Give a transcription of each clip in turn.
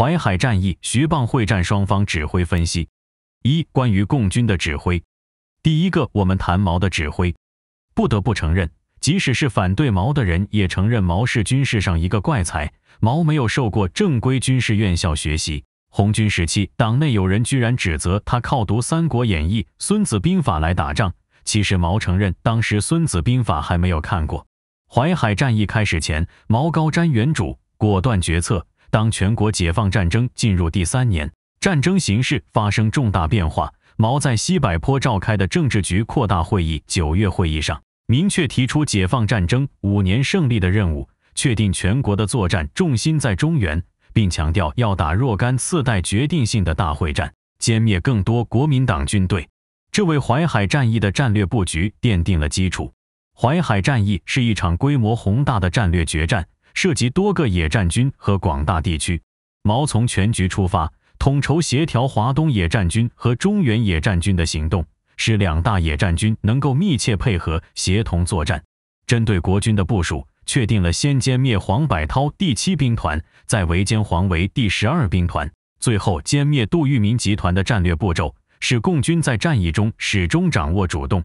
淮海战役徐蚌会战双方指挥分析：一、关于共军的指挥。第一个，我们谈毛的指挥。不得不承认，即使是反对毛的人，也承认毛是军事上一个怪才。毛没有受过正规军事院校学习。红军时期，党内有人居然指责他靠读《三国演义》《孙子兵法》来打仗。其实，毛承认当时《孙子兵法》还没有看过。淮海战役开始前，毛高瞻远瞩，果断决策。当全国解放战争进入第三年，战争形势发生重大变化。毛在西柏坡召开的政治局扩大会议（九月会议上）明确提出解放战争五年胜利的任务，确定全国的作战重心在中原，并强调要打若干次带决定性的大会战，歼灭更多国民党军队。这为淮海战役的战略布局奠定了基础。淮海战役是一场规模宏大的战略决战。涉及多个野战军和广大地区，毛从全局出发，统筹协调华东野战军和中原野战军的行动，使两大野战军能够密切配合、协同作战。针对国军的部署，确定了先歼灭黄百韬第七兵团，再围歼黄维第十二兵团，最后歼灭杜聿明集团的战略步骤，使共军在战役中始终掌握主动。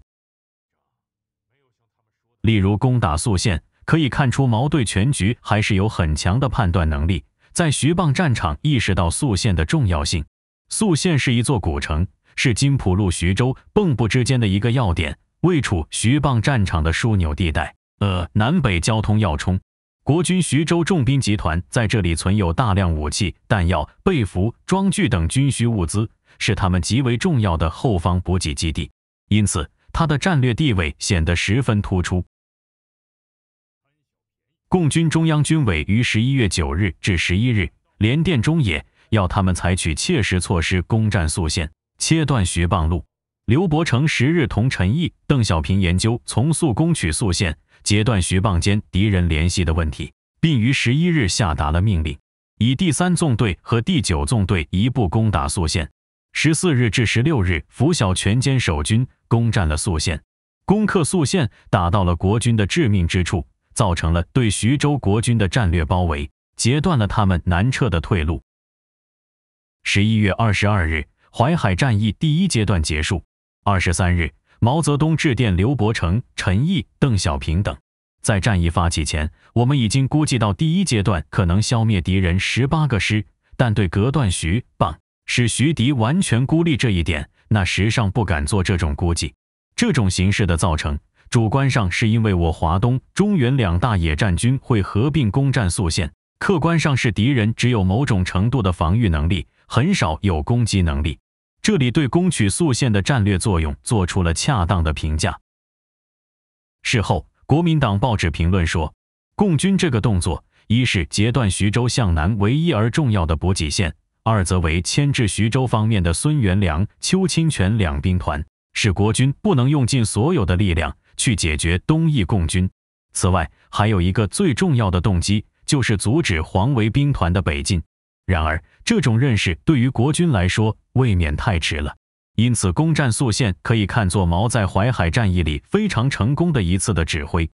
例如，攻打宿县。可以看出，毛对全局还是有很强的判断能力。在徐蚌战场，意识到宿县的重要性。宿县是一座古城，是金浦路徐州蚌埠之间的一个要点，位处徐蚌战场的枢纽地带，呃，南北交通要冲。国军徐州重兵集团在这里存有大量武器、弹药、被服、装具等军需物资，是他们极为重要的后方补给基地，因此，它的战略地位显得十分突出。共军中央军委于十一月九日至十一日连电中野，要他们采取切实措施攻占宿县，切断徐蚌路。刘伯承十日同陈毅、邓小平研究从宿攻取宿县，截断徐蚌间敌人联系的问题，并于十一日下达了命令，以第三纵队和第九纵队一部攻打宿县。十四日至十六日拂晓全歼守军，攻占了宿县。攻克宿县，打到了国军的致命之处。造成了对徐州国军的战略包围，截断了他们南撤的退路。十一月二十二日，淮海战役第一阶段结束。二十三日，毛泽东致电刘伯承、陈毅、邓小平等：“在战役发起前，我们已经估计到第一阶段可能消灭敌人十八个师，但对隔断徐蚌，使徐敌完全孤立这一点，那时尚不敢做这种估计。这种形式的造成。”主观上是因为我华东、中原两大野战军会合并攻占宿县，客观上是敌人只有某种程度的防御能力，很少有攻击能力。这里对攻取宿县的战略作用做出了恰当的评价。事后，国民党报纸评论说，共军这个动作，一是截断徐州向南唯一而重要的补给线，二则为牵制徐州方面的孙元良、邱清泉两兵团，使国军不能用尽所有的力量。去解决东翼共军。此外，还有一个最重要的动机，就是阻止黄维兵团的北进。然而，这种认识对于国军来说未免太迟了。因此，攻占宿县可以看作毛在淮海战役里非常成功的一次的指挥。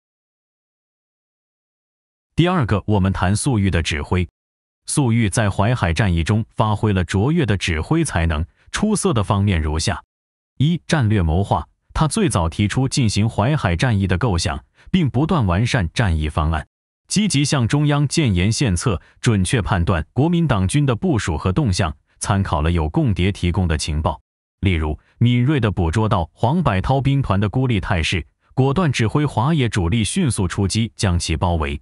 第二个，我们谈粟裕的指挥。粟裕在淮海战役中发挥了卓越的指挥才能，出色的方面如下：一、战略谋划。他最早提出进行淮海战役的构想，并不断完善战役方案，积极向中央建言献策，准确判断国民党军的部署和动向，参考了有共谍提供的情报，例如敏锐地捕捉到黄百韬兵团的孤立态势，果断指挥华野主力迅速出击，将其包围。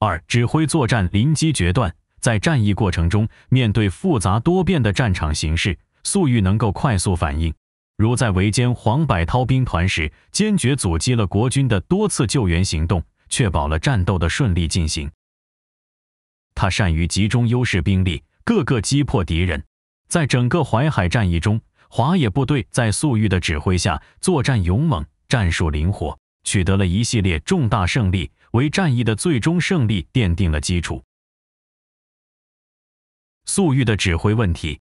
二、指挥作战临机决断，在战役过程中，面对复杂多变的战场形势，粟裕能够快速反应。如在围歼黄百韬兵团时，坚决阻击了国军的多次救援行动，确保了战斗的顺利进行。他善于集中优势兵力，各个击破敌人。在整个淮海战役中，华野部队在粟裕的指挥下作战勇猛，战术灵活，取得了一系列重大胜利，为战役的最终胜利奠定了基础。粟裕的指挥问题，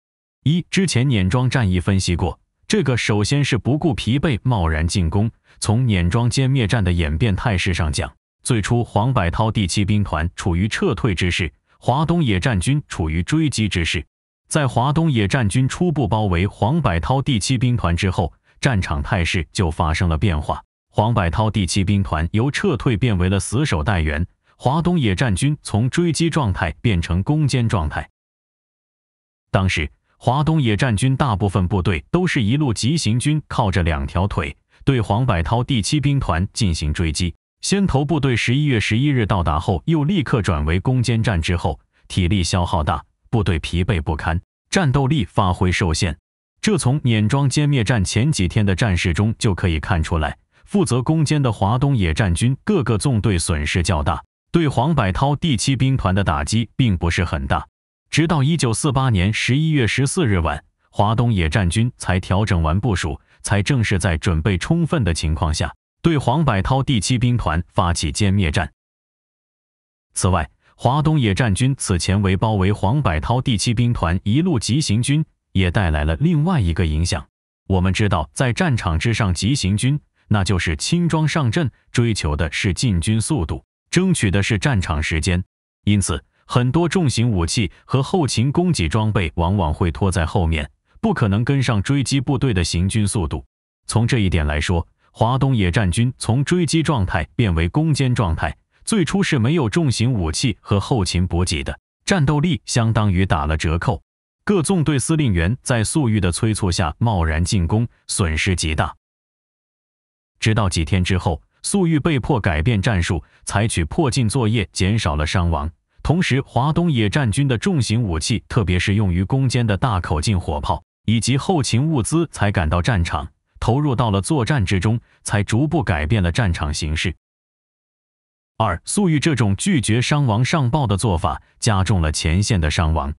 一之前碾庄战役分析过。这个首先是不顾疲惫，贸然进攻。从碾庄歼灭战的演变态势上讲，最初黄百韬第七兵团处于撤退之势，华东野战军处于追击之势。在华东野战军初步包围黄百韬第七兵团之后，战场态势就发生了变化。黄百韬第七兵团由撤退变为了死守待援，华东野战军从追击状态变成攻坚状态。当时。华东野战军大部分部队都是一路急行军，靠着两条腿对黄百韬第七兵团进行追击。先头部队十一月十一日到达后，又立刻转为攻坚战。之后体力消耗大，部队疲惫不堪，战斗力发挥受限。这从碾庄歼灭战前几天的战事中就可以看出来。负责攻坚的华东野战军各个纵队损失较大，对黄百韬第七兵团的打击并不是很大。直到一九四八年十一月十四日晚，华东野战军才调整完部署，才正式在准备充分的情况下，对黄百韬第七兵团发起歼灭战。此外，华东野战军此前为包围黄百韬第七兵团一路急行军，也带来了另外一个影响。我们知道，在战场之上急行军，那就是轻装上阵，追求的是进军速度，争取的是战场时间，因此。很多重型武器和后勤供给装备往往会拖在后面，不可能跟上追击部队的行军速度。从这一点来说，华东野战军从追击状态变为攻坚状态，最初是没有重型武器和后勤补给的，战斗力相当于打了折扣。各纵队司令员在粟裕的催促下，贸然进攻，损失极大。直到几天之后，粟裕被迫改变战术，采取迫近作业，减少了伤亡。同时，华东野战军的重型武器，特别是用于攻坚的大口径火炮以及后勤物资，才赶到战场，投入到了作战之中，才逐步改变了战场形势。二粟裕这种拒绝伤亡上报的做法，加重了前线的伤亡，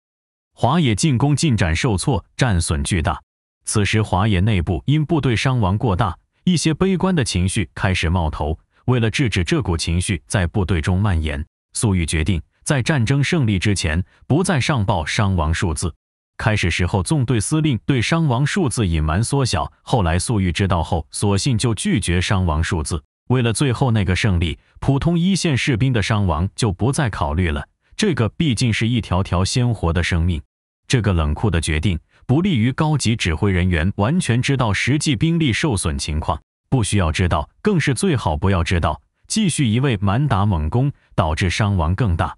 华野进攻进展受挫，战损巨大。此时，华野内部因部队伤亡过大，一些悲观的情绪开始冒头。为了制止这股情绪在部队中蔓延，粟裕决定。在战争胜利之前，不再上报伤亡数字。开始时候，纵队司令对伤亡数字隐瞒缩小，后来粟裕知道后，索性就拒绝伤亡数字。为了最后那个胜利，普通一线士兵的伤亡就不再考虑了。这个毕竟是一条条鲜活的生命。这个冷酷的决定不利于高级指挥人员完全知道实际兵力受损情况，不需要知道，更是最好不要知道。继续一味蛮打猛攻，导致伤亡更大。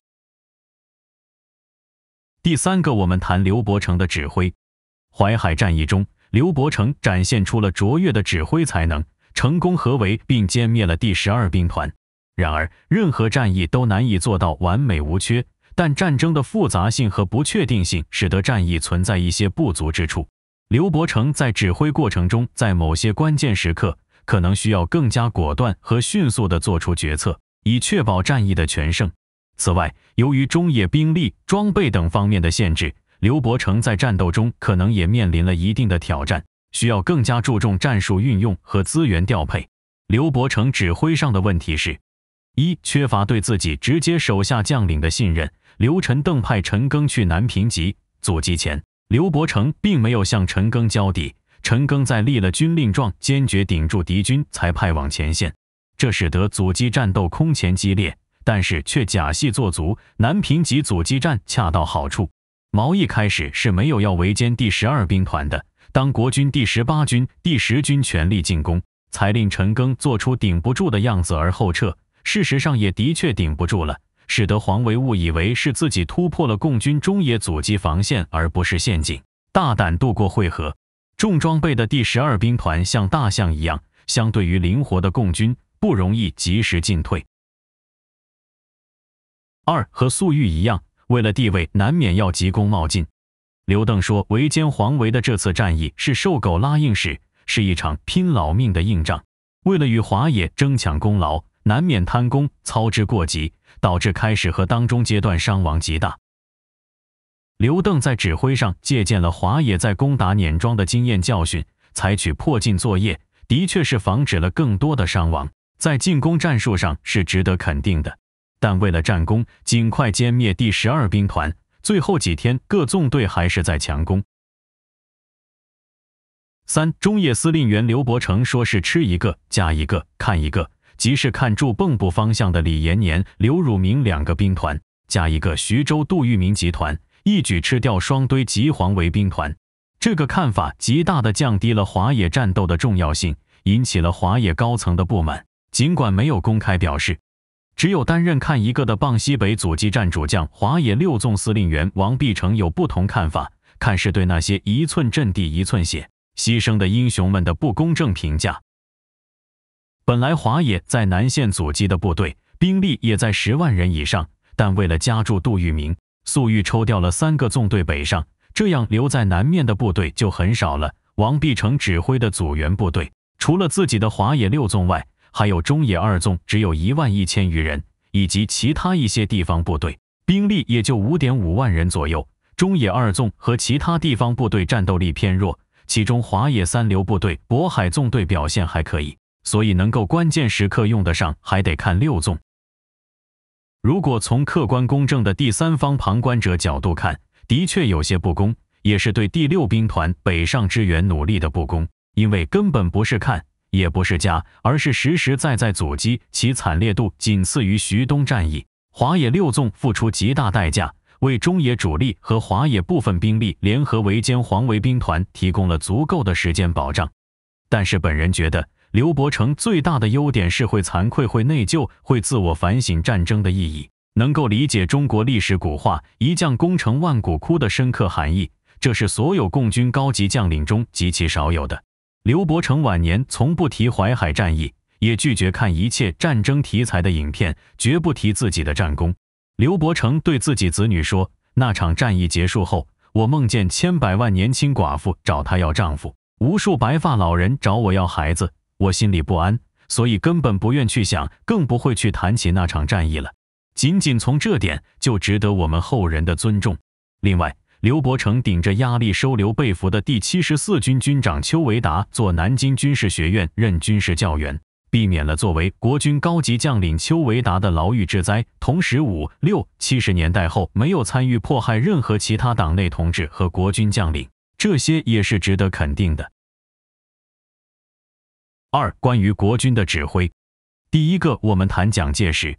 第三个，我们谈刘伯承的指挥。淮海战役中，刘伯承展现出了卓越的指挥才能，成功合围并歼灭了第十二兵团。然而，任何战役都难以做到完美无缺。但战争的复杂性和不确定性使得战役存在一些不足之处。刘伯承在指挥过程中，在某些关键时刻可能需要更加果断和迅速地做出决策，以确保战役的全胜。此外，由于中野兵力、装备等方面的限制，刘伯承在战斗中可能也面临了一定的挑战，需要更加注重战术运用和资源调配。刘伯承指挥上的问题是：一、缺乏对自己直接手下将领的信任。刘陈邓派陈赓去南平集阻击前，刘伯承并没有向陈赓交底，陈赓在立了军令状，坚决顶住敌军，才派往前线，这使得阻击战斗空前激烈。但是却假戏做足，南平及阻击战恰到好处。毛一开始是没有要围歼第十二兵团的，当国军第十八军、第十军全力进攻，才令陈赓做出顶不住的样子而后撤。事实上也的确顶不住了，使得黄维误以为是自己突破了共军中野阻击防线，而不是陷阱，大胆渡过会合。重装备的第十二兵团像大象一样，相对于灵活的共军，不容易及时进退。二和粟裕一样，为了地位，难免要急功冒进。刘邓说，围歼黄维的这次战役是瘦狗拉硬屎，是一场拼老命的硬仗。为了与华野争抢功劳，难免贪功操之过急，导致开始和当中阶段伤亡极大。刘邓在指挥上借鉴了华野在攻打碾庄的经验教训，采取破近作业，的确是防止了更多的伤亡，在进攻战术上是值得肯定的。但为了战功，尽快歼灭第十二兵团，最后几天各纵队还是在强攻。三中野司令员刘伯承说是吃一个加一个看一个，即是看住蚌埠方向的李延年、刘汝明两个兵团，加一个徐州杜聿明集团，一举吃掉双堆集黄维兵团。这个看法极大地降低了华野战斗的重要性，引起了华野高层的不满。尽管没有公开表示。只有担任看一个的傍西北阻击战主将华野六纵司令员王必成有不同看法，看是对那些一寸阵地一寸血牺牲的英雄们的不公正评价。本来华野在南线阻击的部队兵力也在十万人以上，但为了加注杜聿明，粟裕抽调了三个纵队北上，这样留在南面的部队就很少了。王必成指挥的组援部队，除了自己的华野六纵外，还有中野二纵只有一万一千余人，以及其他一些地方部队，兵力也就五点五万人左右。中野二纵和其他地方部队战斗力偏弱，其中华野三流部队渤海纵队表现还可以，所以能够关键时刻用得上，还得看六纵。如果从客观公正的第三方旁观者角度看，的确有些不公，也是对第六兵团北上支援努力的不公，因为根本不是看。也不是假，而是实实在在阻击，其惨烈度仅次于徐东战役。华野六纵付出极大代价，为中野主力和华野部分兵力联合围歼黄维兵团提供了足够的时间保障。但是，本人觉得刘伯承最大的优点是会惭愧、会内疚、会自我反省战争的意义，能够理解中国历史古话“一将功成万骨枯”的深刻含义，这是所有共军高级将领中极其少有的。刘伯承晚年从不提淮海战役，也拒绝看一切战争题材的影片，绝不提自己的战功。刘伯承对自己子女说：“那场战役结束后，我梦见千百万年轻寡妇找他要丈夫，无数白发老人找我要孩子，我心里不安，所以根本不愿去想，更不会去谈起那场战役了。仅仅从这点就值得我们后人的尊重。另外，刘伯承顶着压力收留被俘的第七十四军军长邱维达，做南京军事学院任军事教员，避免了作为国军高级将领邱维达的牢狱之灾。同时，五六七十年代后没有参与迫害任何其他党内同志和国军将领，这些也是值得肯定的。二、关于国军的指挥，第一个我们谈蒋介石。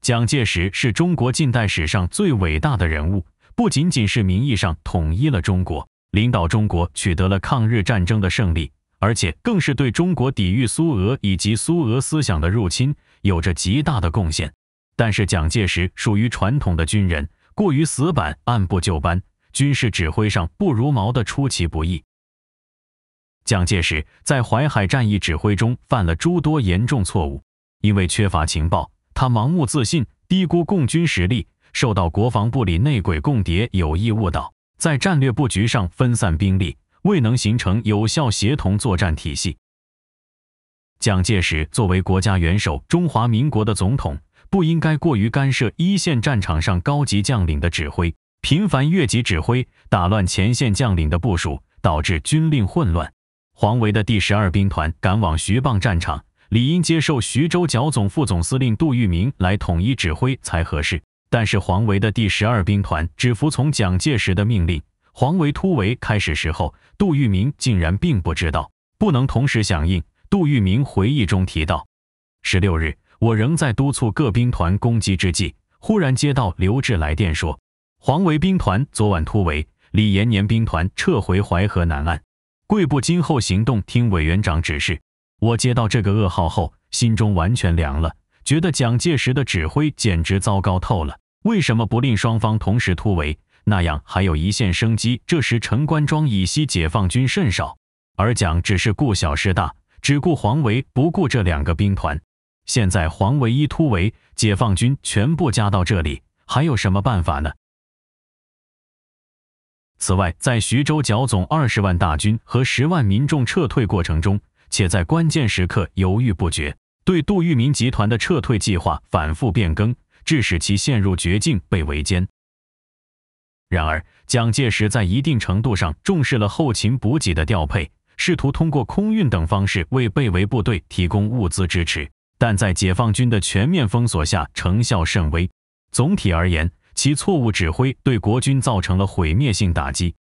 蒋介石是中国近代史上最伟大的人物。不仅仅是名义上统一了中国，领导中国取得了抗日战争的胜利，而且更是对中国抵御苏俄以及苏俄思想的入侵有着极大的贡献。但是，蒋介石属于传统的军人，过于死板，按部就班，军事指挥上不如毛的出其不意。蒋介石在淮海战役指挥中犯了诸多严重错误，因为缺乏情报，他盲目自信，低估共军实力。受到国防部里内鬼共谍有意误导，在战略布局上分散兵力，未能形成有效协同作战体系。蒋介石作为国家元首、中华民国的总统，不应该过于干涉一线战场上高级将领的指挥，频繁越级指挥，打乱前线将领的部署，导致军令混乱。黄维的第十二兵团赶往徐蚌战场，理应接受徐州剿总副总司令杜聿明来统一指挥才合适。但是黄维的第十二兵团只服从蒋介石的命令。黄维突围开始时候，杜聿明竟然并不知道不能同时响应。杜聿明回忆中提到，十六日，我仍在督促各兵团攻击之际，忽然接到刘峙来电说，黄维兵团昨晚突围，李延年兵团撤回淮河南岸，贵部今后行动听委员长指示。我接到这个噩耗后，心中完全凉了，觉得蒋介石的指挥简直糟糕透了。为什么不令双方同时突围？那样还有一线生机。这时，陈官庄以西解放军甚少，而蒋只是顾小失大，只顾黄维，不顾这两个兵团。现在黄维一突围，解放军全部加到这里，还有什么办法呢？此外，在徐州剿总二十万大军和十万民众撤退过程中，且在关键时刻犹豫不决，对杜聿明集团的撤退计划反复变更。致使其陷入绝境，被围歼。然而，蒋介石在一定程度上重视了后勤补给的调配，试图通过空运等方式为被围部队提供物资支持，但在解放军的全面封锁下，成效甚微。总体而言，其错误指挥对国军造成了毁灭性打击。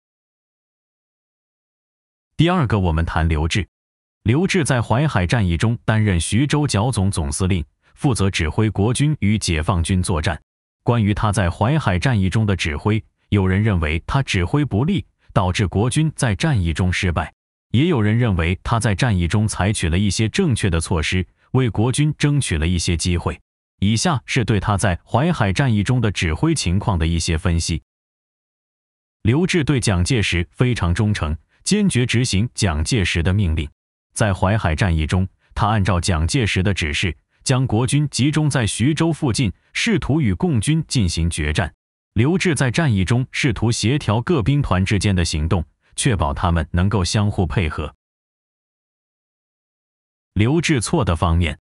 第二个，我们谈刘峙。刘峙在淮海战役中担任徐州剿总总司令。负责指挥国军与解放军作战。关于他在淮海战役中的指挥，有人认为他指挥不力，导致国军在战役中失败；也有人认为他在战役中采取了一些正确的措施，为国军争取了一些机会。以下是对他在淮海战役中的指挥情况的一些分析。刘峙对蒋介石非常忠诚，坚决执行蒋介石的命令。在淮海战役中，他按照蒋介石的指示。将国军集中在徐州附近，试图与共军进行决战。刘志在战役中试图协调各兵团之间的行动，确保他们能够相互配合。刘志错的方面：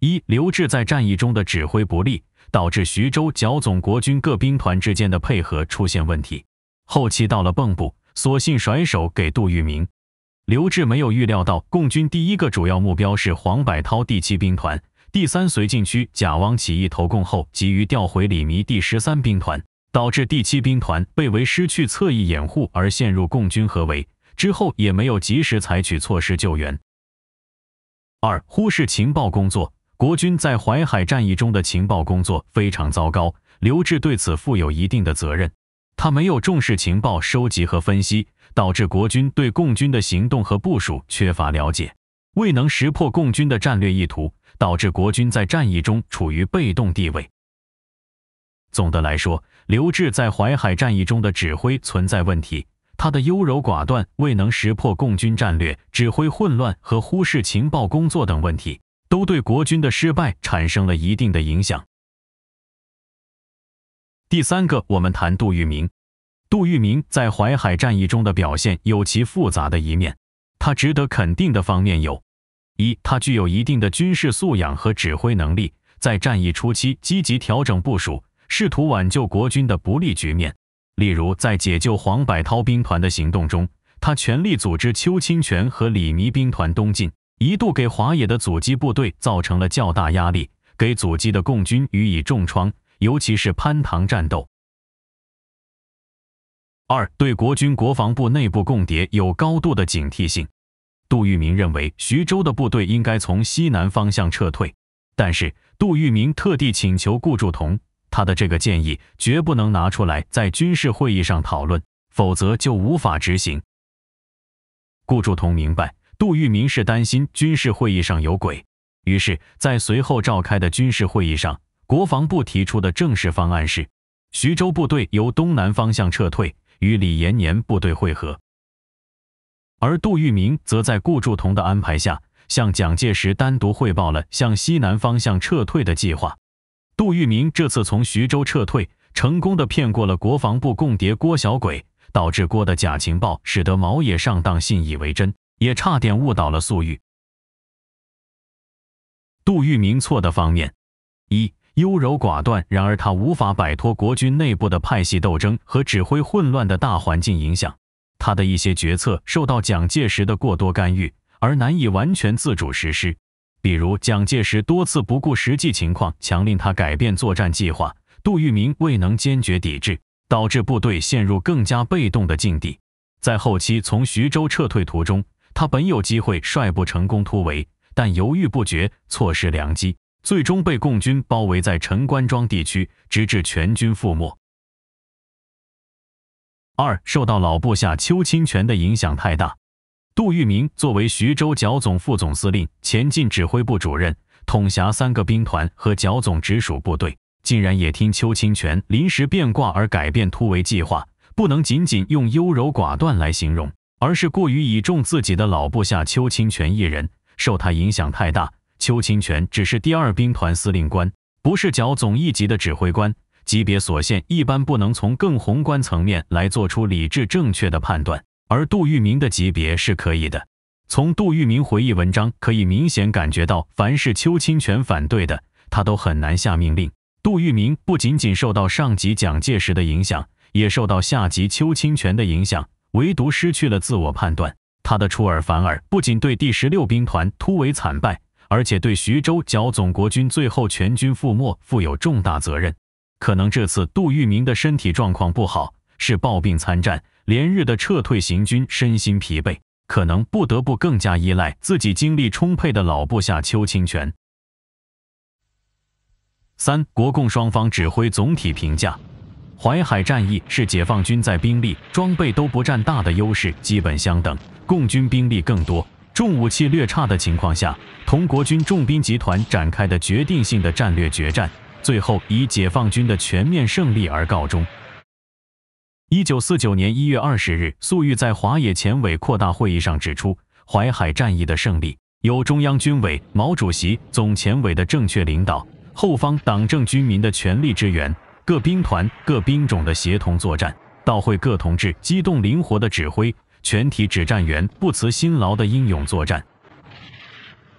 一、刘志在战役中的指挥不力，导致徐州剿总国军各兵团之间的配合出现问题。后期到了蚌埠，索性甩手给杜聿明。刘志没有预料到，共军第一个主要目标是黄百韬第七兵团。第三绥靖区贾汪起义投共后，急于调回李弥第十三兵团，导致第七兵团被围，失去侧翼掩护而陷入共军合围。之后也没有及时采取措施救援。二、忽视情报工作。国军在淮海战役中的情报工作非常糟糕，刘志对此负有一定的责任。他没有重视情报收集和分析，导致国军对共军的行动和部署缺乏了解，未能识破共军的战略意图。导致国军在战役中处于被动地位。总的来说，刘峙在淮海战役中的指挥存在问题，他的优柔寡断未能识破共军战略，指挥混乱和忽视情报工作等问题，都对国军的失败产生了一定的影响。第三个，我们谈杜聿明。杜聿明在淮海战役中的表现有其复杂的一面，他值得肯定的方面有。一，他具有一定的军事素养和指挥能力，在战役初期积极调整部署，试图挽救国军的不利局面。例如，在解救黄百韬兵团的行动中，他全力组织邱清泉和李弥兵团东进，一度给华野的阻击部队造成了较大压力，给阻击的共军予以重创，尤其是潘塘战斗。二，对国军国防部内部共谍有高度的警惕性。杜聿明认为徐州的部队应该从西南方向撤退，但是杜聿明特地请求顾祝同，他的这个建议绝不能拿出来在军事会议上讨论，否则就无法执行。顾祝同明白杜聿明是担心军事会议上有鬼，于是，在随后召开的军事会议上，国防部提出的正式方案是，徐州部队由东南方向撤退，与李延年部队会合。而杜聿明则在顾祝同的安排下，向蒋介石单独汇报了向西南方向撤退的计划。杜聿明这次从徐州撤退，成功的骗过了国防部共谍郭小鬼，导致郭的假情报使得毛也上当信以为真，也差点误导了粟裕。杜聿明错的方面，一优柔寡断，然而他无法摆脱国军内部的派系斗争和指挥混乱的大环境影响。他的一些决策受到蒋介石的过多干预，而难以完全自主实施。比如，蒋介石多次不顾实际情况，强令他改变作战计划，杜聿明未能坚决抵制，导致部队陷入更加被动的境地。在后期从徐州撤退途中，他本有机会率部成功突围，但犹豫不决，错失良机，最终被共军包围在陈官庄地区，直至全军覆没。二受到老部下邱清泉的影响太大，杜聿明作为徐州剿总副总司令、前进指挥部主任，统辖三个兵团和剿总直属部队，竟然也听邱清泉临时变卦而改变突围计划，不能仅仅用优柔寡断来形容，而是过于倚重自己的老部下邱清泉一人，受他影响太大。邱清泉只是第二兵团司令官，不是剿总一级的指挥官。级别所限，一般不能从更宏观层面来做出理智正确的判断，而杜聿明的级别是可以的。从杜聿明回忆文章可以明显感觉到，凡是邱清泉反对的，他都很难下命令。杜聿明不仅仅受到上级蒋介石的影响，也受到下级邱清泉的影响，唯独失去了自我判断。他的出尔反尔，不仅对第十六兵团突围惨败，而且对徐州剿总国军最后全军覆没负有重大责任。可能这次杜聿明的身体状况不好，是抱病参战，连日的撤退行军，身心疲惫，可能不得不更加依赖自己精力充沛的老部下邱清泉。三国共双方指挥总体评价，淮海战役是解放军在兵力、装备都不占大的优势，基本相等，共军兵力更多，重武器略差的情况下，同国军重兵集团展开的决定性的战略决战。最后以解放军的全面胜利而告终。一九四九年一月二十日，粟裕在华野前委扩大会议上指出，淮海战役的胜利有中央军委、毛主席、总前委的正确领导，后方党政军民的全力支援，各兵团、各兵种的协同作战，到会各同志机动灵活的指挥，全体指战员不辞辛劳的英勇作战。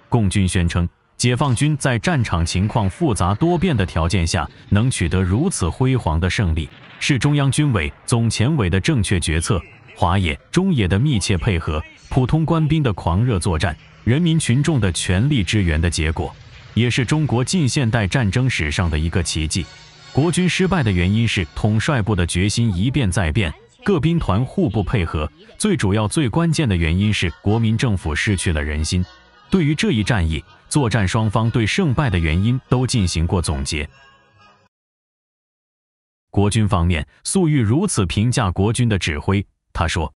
共军宣称。解放军在战场情况复杂多变的条件下，能取得如此辉煌的胜利，是中央军委、总前委的正确决策，华野、中野的密切配合，普通官兵的狂热作战，人民群众的全力支援的结果，也是中国近现代战争史上的一个奇迹。国军失败的原因是统帅部的决心一变再变，各兵团互不配合，最主要、最关键的原因是国民政府失去了人心。对于这一战役，作战双方对胜败的原因都进行过总结。国军方面，粟裕如此评价国军的指挥：“他说，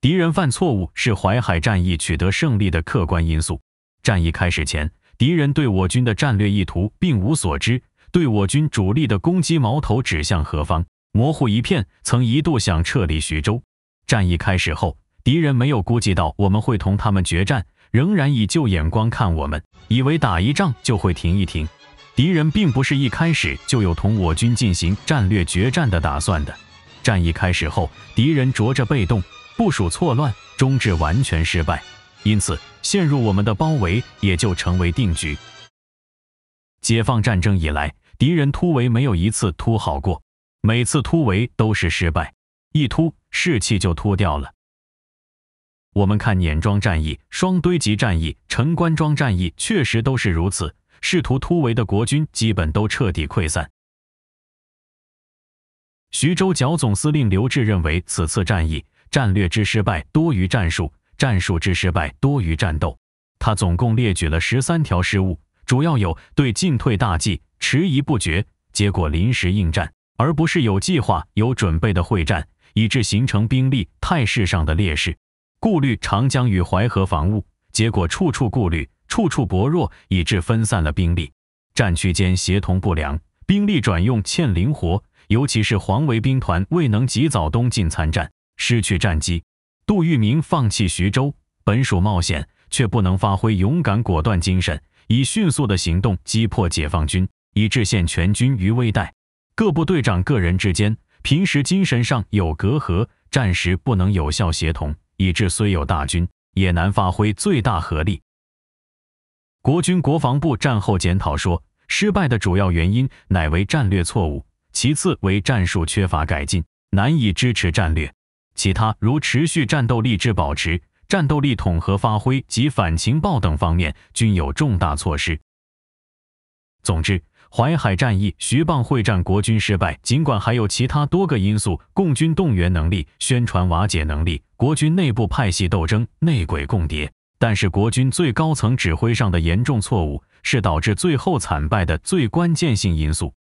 敌人犯错误是淮海战役取得胜利的客观因素。战役开始前，敌人对我军的战略意图并无所知，对我军主力的攻击矛头指向何方模糊一片。曾一度想撤离徐州。战役开始后，敌人没有估计到我们会同他们决战。”仍然以旧眼光看我们，以为打一仗就会停一停。敌人并不是一开始就有同我军进行战略决战的打算的。战役开始后，敌人着着被动，部署错乱，终至完全失败。因此，陷入我们的包围也就成为定局。解放战争以来，敌人突围没有一次突好过，每次突围都是失败，一突士气就突掉了。我们看碾庄战役、双堆集战役、陈官庄战役，确实都是如此。试图突围的国军基本都彻底溃散。徐州剿总司令刘峙认为，此次战役战略之失败多于战术，战术之失败多于战斗。他总共列举了十三条失误，主要有对进退大计迟疑不决，结果临时应战，而不是有计划、有准备的会战，以致形成兵力态势上的劣势。顾虑长江与淮河防务，结果处处顾虑，处处薄弱，以致分散了兵力，战区间协同不良，兵力转用欠灵活。尤其是黄维兵团未能及早东进参战，失去战机。杜聿明放弃徐州，本属冒险，却不能发挥勇敢果断精神，以迅速的行动击破解放军，以致陷全军于危殆。各部队长个人之间，平时精神上有隔阂，战时不能有效协同。以致虽有大军，也难发挥最大合力。国军国防部战后检讨说，失败的主要原因乃为战略错误，其次为战术缺乏改进，难以支持战略。其他如持续战斗力之保持、战斗力统合发挥及反情报等方面，均有重大措施。总之。淮海战役徐蚌会战，国军失败。尽管还有其他多个因素，共军动员能力、宣传瓦解能力、国军内部派系斗争、内鬼共谍，但是国军最高层指挥上的严重错误，是导致最后惨败的最关键性因素。